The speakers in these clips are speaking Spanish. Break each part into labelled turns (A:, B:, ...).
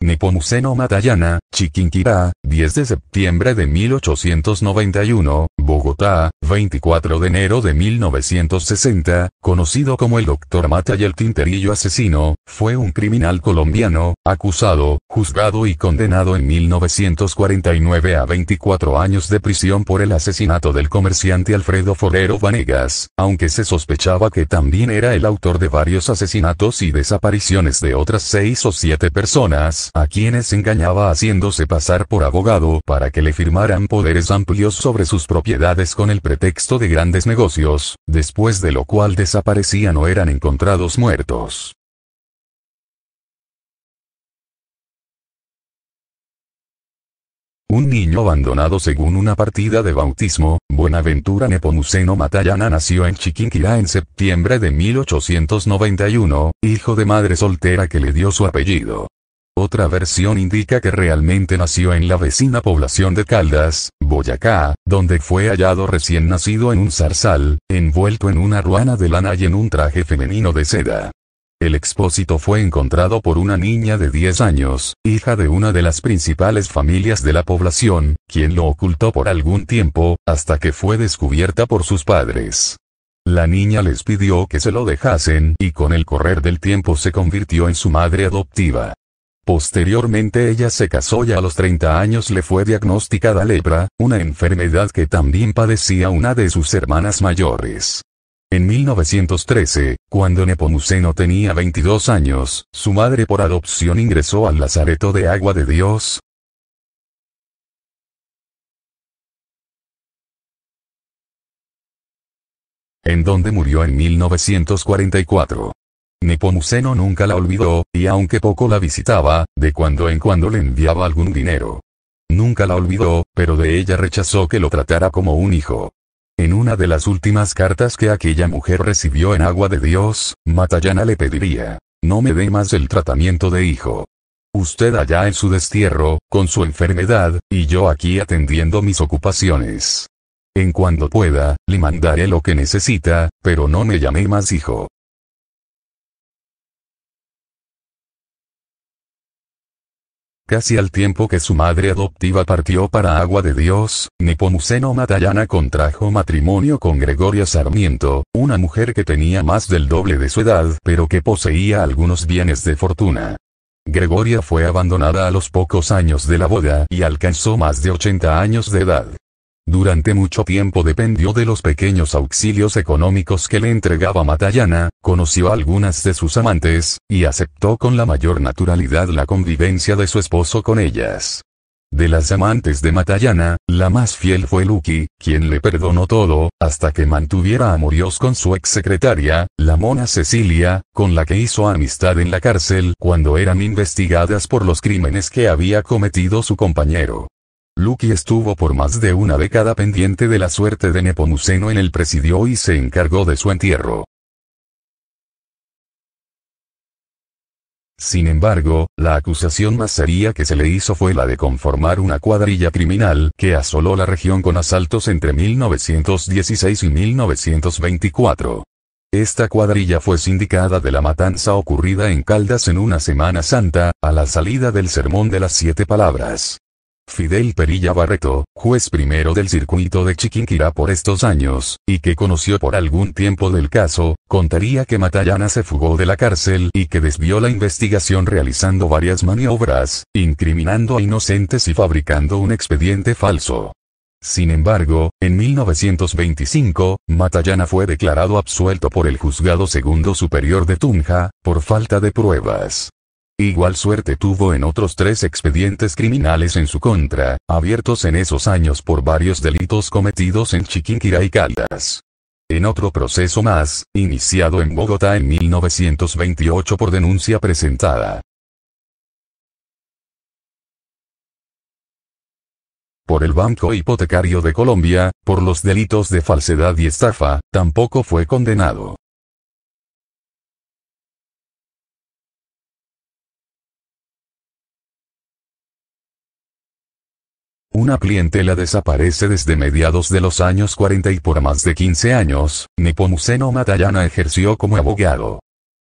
A: Nepomuceno Matallana, Chiquinquirá, 10 de septiembre de 1891, Bogotá, 24 de enero de 1960, conocido como el Dr. Mata y el Tinterillo Asesino, fue un criminal colombiano, acusado, juzgado y condenado en 1949 a 24 años de prisión por el asesinato del comerciante Alfredo Forero Vanegas, aunque se sospechaba que también era el autor de varios asesinatos y desapariciones de otras seis o siete personas, a quienes engañaba haciéndose pasar por abogado para que le firmaran poderes amplios sobre sus propiedades con el pretexto de grandes negocios, después de lo cual desaparecían o eran encontrados muertos. Un niño abandonado según una partida de bautismo, Buenaventura Nepomuceno Matayana nació en Chiquinquirá en septiembre de 1891, hijo de madre soltera que le dio su apellido. Otra versión indica que realmente nació en la vecina población de Caldas, Boyacá, donde fue hallado recién nacido en un zarzal, envuelto en una ruana de lana y en un traje femenino de seda. El expósito fue encontrado por una niña de 10 años, hija de una de las principales familias de la población, quien lo ocultó por algún tiempo, hasta que fue descubierta por sus padres. La niña les pidió que se lo dejasen y con el correr del tiempo se convirtió en su madre adoptiva. Posteriormente ella se casó y a los 30 años le fue diagnosticada lepra, una enfermedad que también padecía una de sus hermanas mayores. En 1913, cuando Nepomuceno tenía 22 años, su madre por adopción ingresó al Lazareto de Agua de Dios. En donde murió en 1944. Nepomuceno nunca la olvidó, y aunque poco la visitaba, de cuando en cuando le enviaba algún dinero. Nunca la olvidó, pero de ella rechazó que lo tratara como un hijo. En una de las últimas cartas que aquella mujer recibió en Agua de Dios, Matallana le pediría, no me dé más el tratamiento de hijo. Usted allá en su destierro, con su enfermedad, y yo aquí atendiendo mis ocupaciones. En cuando pueda, le mandaré lo que necesita, pero no me llamé más hijo. Casi al tiempo que su madre adoptiva partió para Agua de Dios, Nepomuceno Matallana contrajo matrimonio con Gregoria Sarmiento, una mujer que tenía más del doble de su edad pero que poseía algunos bienes de fortuna. Gregoria fue abandonada a los pocos años de la boda y alcanzó más de 80 años de edad. Durante mucho tiempo dependió de los pequeños auxilios económicos que le entregaba Matayana. conoció a algunas de sus amantes, y aceptó con la mayor naturalidad la convivencia de su esposo con ellas. De las amantes de Matallana, la más fiel fue Lucky, quien le perdonó todo, hasta que mantuviera amorios con su secretaria, la mona Cecilia, con la que hizo amistad en la cárcel cuando eran investigadas por los crímenes que había cometido su compañero. Lucky estuvo por más de una década pendiente de la suerte de Nepomuceno en el presidio y se encargó de su entierro. Sin embargo, la acusación más seria que se le hizo fue la de conformar una cuadrilla criminal que asoló la región con asaltos entre 1916 y 1924. Esta cuadrilla fue sindicada de la matanza ocurrida en Caldas en una Semana Santa, a la salida del Sermón de las Siete Palabras. Fidel Perilla Barreto, juez primero del circuito de Chiquinquirá por estos años, y que conoció por algún tiempo del caso, contaría que Matallana se fugó de la cárcel y que desvió la investigación realizando varias maniobras, incriminando a inocentes y fabricando un expediente falso. Sin embargo, en 1925, Matallana fue declarado absuelto por el Juzgado Segundo Superior de Tunja, por falta de pruebas. Igual suerte tuvo en otros tres expedientes criminales en su contra, abiertos en esos años por varios delitos cometidos en Chiquinquira y Caldas. En otro proceso más, iniciado en Bogotá en 1928 por denuncia presentada. por el Banco Hipotecario de Colombia, por los delitos de falsedad y estafa, tampoco fue condenado. una clientela desaparece desde mediados de los años 40 y por más de 15 años, Nepomuceno Matayana ejerció como abogado.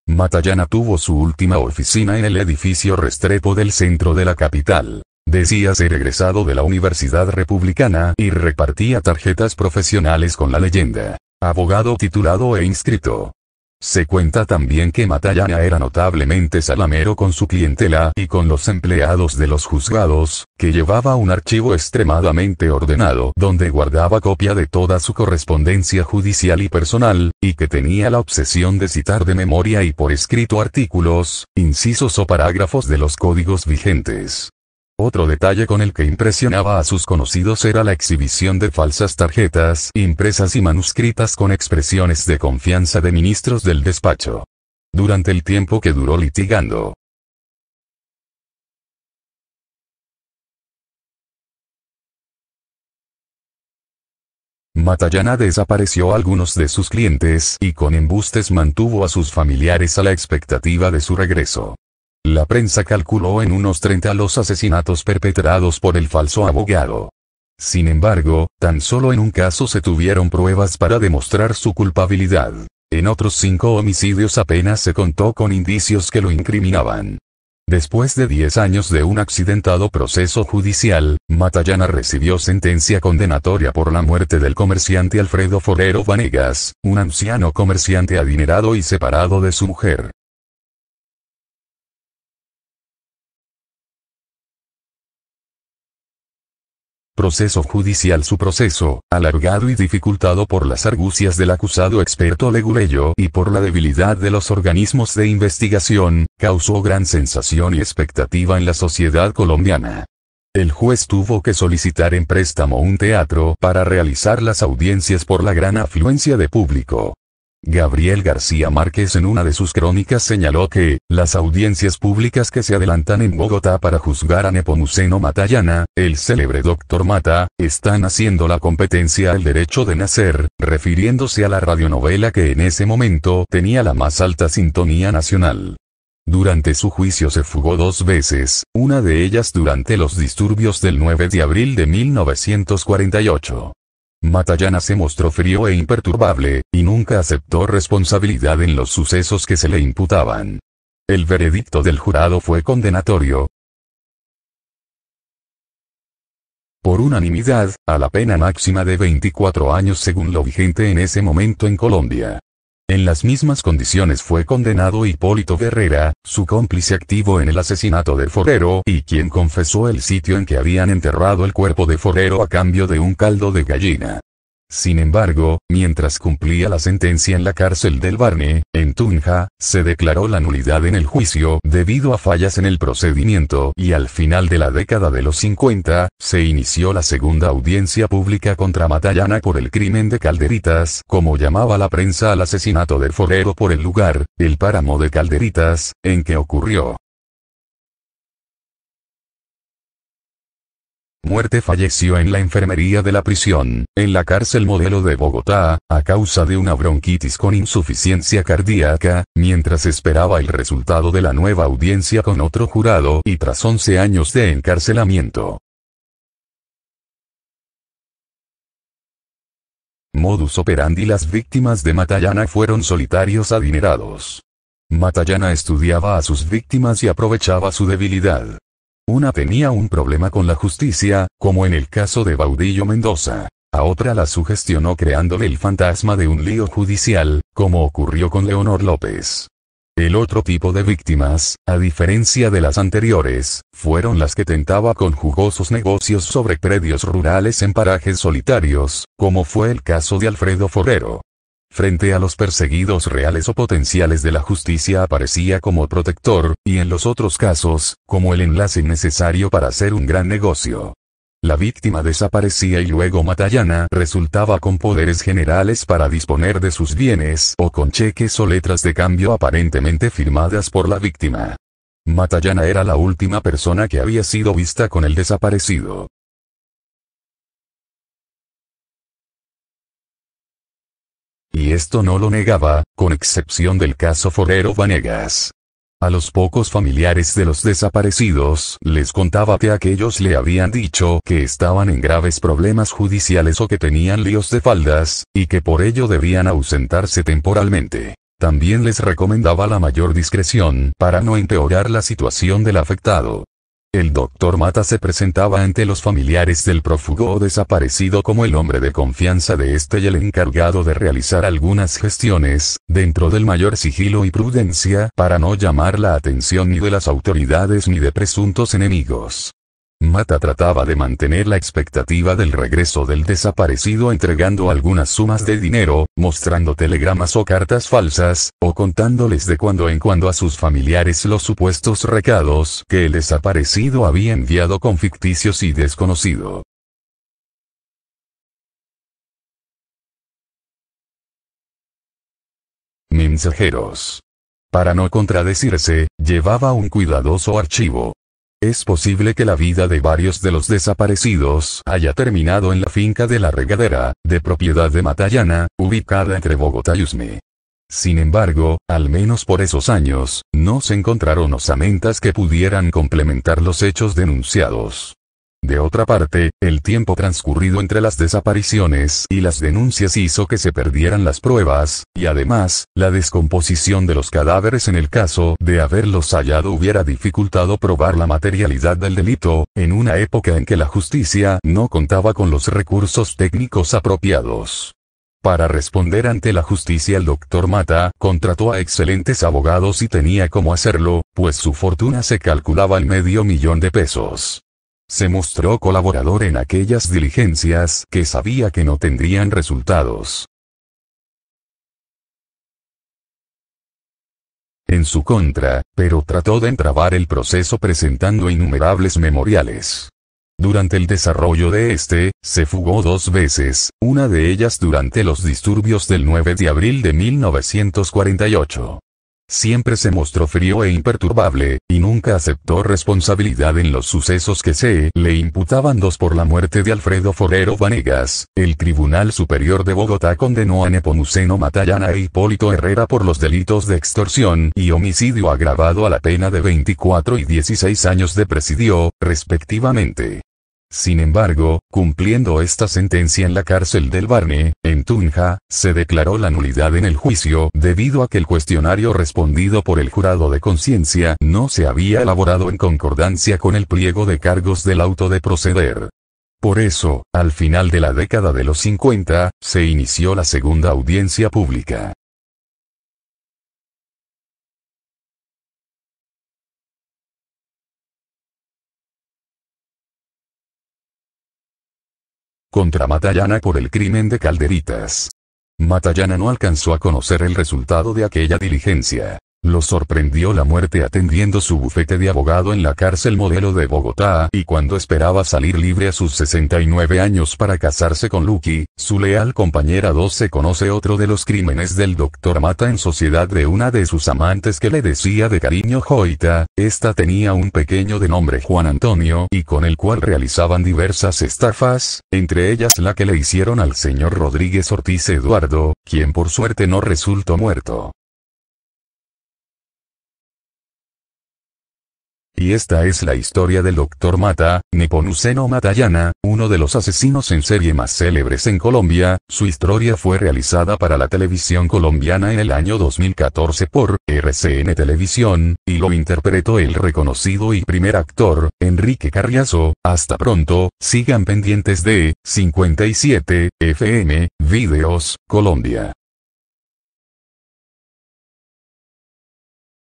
A: Matayana tuvo su última oficina en el edificio Restrepo del centro de la capital. Decía ser egresado de la Universidad Republicana y repartía tarjetas profesionales con la leyenda. Abogado titulado e inscrito. Se cuenta también que Matallana era notablemente salamero con su clientela y con los empleados de los juzgados, que llevaba un archivo extremadamente ordenado donde guardaba copia de toda su correspondencia judicial y personal, y que tenía la obsesión de citar de memoria y por escrito artículos, incisos o parágrafos de los códigos vigentes. Otro detalle con el que impresionaba a sus conocidos era la exhibición de falsas tarjetas impresas y manuscritas con expresiones de confianza de ministros del despacho. Durante el tiempo que duró litigando, Matallana desapareció a algunos de sus clientes y con embustes mantuvo a sus familiares a la expectativa de su regreso. La prensa calculó en unos 30 los asesinatos perpetrados por el falso abogado. Sin embargo, tan solo en un caso se tuvieron pruebas para demostrar su culpabilidad. En otros cinco homicidios apenas se contó con indicios que lo incriminaban. Después de 10 años de un accidentado proceso judicial, Matallana recibió sentencia condenatoria por la muerte del comerciante Alfredo Forero Vanegas, un anciano comerciante adinerado y separado de su mujer. Proceso judicial Su proceso, alargado y dificultado por las argucias del acusado experto Leguleyo y por la debilidad de los organismos de investigación, causó gran sensación y expectativa en la sociedad colombiana. El juez tuvo que solicitar en préstamo un teatro para realizar las audiencias por la gran afluencia de público. Gabriel García Márquez en una de sus crónicas señaló que, las audiencias públicas que se adelantan en Bogotá para juzgar a Nepomuceno Matallana, el célebre doctor Mata, están haciendo la competencia al derecho de nacer, refiriéndose a la radionovela que en ese momento tenía la más alta sintonía nacional. Durante su juicio se fugó dos veces, una de ellas durante los disturbios del 9 de abril de 1948. Matallana se mostró frío e imperturbable, y nunca aceptó responsabilidad en los sucesos que se le imputaban. El veredicto del jurado fue condenatorio. Por unanimidad, a la pena máxima de 24 años según lo vigente en ese momento en Colombia. En las mismas condiciones fue condenado Hipólito Guerrera, su cómplice activo en el asesinato de Forero y quien confesó el sitio en que habían enterrado el cuerpo de Forero a cambio de un caldo de gallina. Sin embargo, mientras cumplía la sentencia en la cárcel del Barne, en Tunja, se declaró la nulidad en el juicio debido a fallas en el procedimiento y al final de la década de los 50, se inició la segunda audiencia pública contra Matallana por el crimen de Calderitas, como llamaba la prensa al asesinato del forero por el lugar, el páramo de Calderitas, en que ocurrió. muerte falleció en la enfermería de la prisión, en la cárcel modelo de Bogotá, a causa de una bronquitis con insuficiencia cardíaca, mientras esperaba el resultado de la nueva audiencia con otro jurado y tras 11 años de encarcelamiento. Modus operandi Las víctimas de Matallana fueron solitarios adinerados. Matallana estudiaba a sus víctimas y aprovechaba su debilidad. Una tenía un problema con la justicia, como en el caso de Baudillo Mendoza. A otra la sugestionó creándole el fantasma de un lío judicial, como ocurrió con Leonor López. El otro tipo de víctimas, a diferencia de las anteriores, fueron las que tentaba con jugosos negocios sobre predios rurales en parajes solitarios, como fue el caso de Alfredo Forrero. Frente a los perseguidos reales o potenciales de la justicia aparecía como protector, y en los otros casos, como el enlace necesario para hacer un gran negocio. La víctima desaparecía y luego Matayana resultaba con poderes generales para disponer de sus bienes o con cheques o letras de cambio aparentemente firmadas por la víctima. Matayana era la última persona que había sido vista con el desaparecido. esto no lo negaba, con excepción del caso Forero Vanegas. A los pocos familiares de los desaparecidos les contaba que aquellos le habían dicho que estaban en graves problemas judiciales o que tenían líos de faldas, y que por ello debían ausentarse temporalmente. También les recomendaba la mayor discreción para no empeorar la situación del afectado. El doctor Mata se presentaba ante los familiares del prófugo desaparecido como el hombre de confianza de este y el encargado de realizar algunas gestiones, dentro del mayor sigilo y prudencia, para no llamar la atención ni de las autoridades ni de presuntos enemigos. Mata trataba de mantener la expectativa del regreso del desaparecido entregando algunas sumas de dinero, mostrando telegramas o cartas falsas, o contándoles de cuando en cuando a sus familiares los supuestos recados que el desaparecido había enviado con ficticios y desconocido. Mensajeros. Para no contradecirse, llevaba un cuidadoso archivo. Es posible que la vida de varios de los desaparecidos haya terminado en la finca de la regadera, de propiedad de Matallana, ubicada entre Bogotá y Usme. Sin embargo, al menos por esos años, no se encontraron osamentas que pudieran complementar los hechos denunciados. De otra parte, el tiempo transcurrido entre las desapariciones y las denuncias hizo que se perdieran las pruebas, y además, la descomposición de los cadáveres en el caso de haberlos hallado hubiera dificultado probar la materialidad del delito, en una época en que la justicia no contaba con los recursos técnicos apropiados. Para responder ante la justicia el doctor Mata contrató a excelentes abogados y tenía cómo hacerlo, pues su fortuna se calculaba en medio millón de pesos. Se mostró colaborador en aquellas diligencias que sabía que no tendrían resultados. en su contra, pero trató de entrabar el proceso presentando innumerables memoriales. Durante el desarrollo de este, se fugó dos veces, una de ellas durante los disturbios del 9 de abril de 1948. Siempre se mostró frío e imperturbable, y nunca aceptó responsabilidad en los sucesos que se le imputaban. Dos por la muerte de Alfredo Forero Vanegas, el Tribunal Superior de Bogotá condenó a Nepomuceno Matallana e Hipólito Herrera por los delitos de extorsión y homicidio agravado a la pena de 24 y 16 años de presidio, respectivamente. Sin embargo, cumpliendo esta sentencia en la cárcel del Barne, en Tunja, se declaró la nulidad en el juicio debido a que el cuestionario respondido por el jurado de conciencia no se había elaborado en concordancia con el pliego de cargos del auto de proceder. Por eso, al final de la década de los 50, se inició la segunda audiencia pública. contra Matallana por el crimen de Calderitas. Matallana no alcanzó a conocer el resultado de aquella diligencia. Lo sorprendió la muerte atendiendo su bufete de abogado en la cárcel modelo de Bogotá y cuando esperaba salir libre a sus 69 años para casarse con Lucky, su leal compañera 12 conoce otro de los crímenes del doctor Mata en sociedad de una de sus amantes que le decía de cariño Joita, esta tenía un pequeño de nombre Juan Antonio y con el cual realizaban diversas estafas, entre ellas la que le hicieron al señor Rodríguez Ortiz Eduardo, quien por suerte no resultó muerto. Y esta es la historia del Dr. Mata, Neponuceno Matallana, uno de los asesinos en serie más célebres en Colombia. Su historia fue realizada para la televisión colombiana en el año 2014 por RCN Televisión, y lo interpretó el reconocido y primer actor, Enrique Carriazo. Hasta pronto, sigan pendientes de 57 FM Videos Colombia.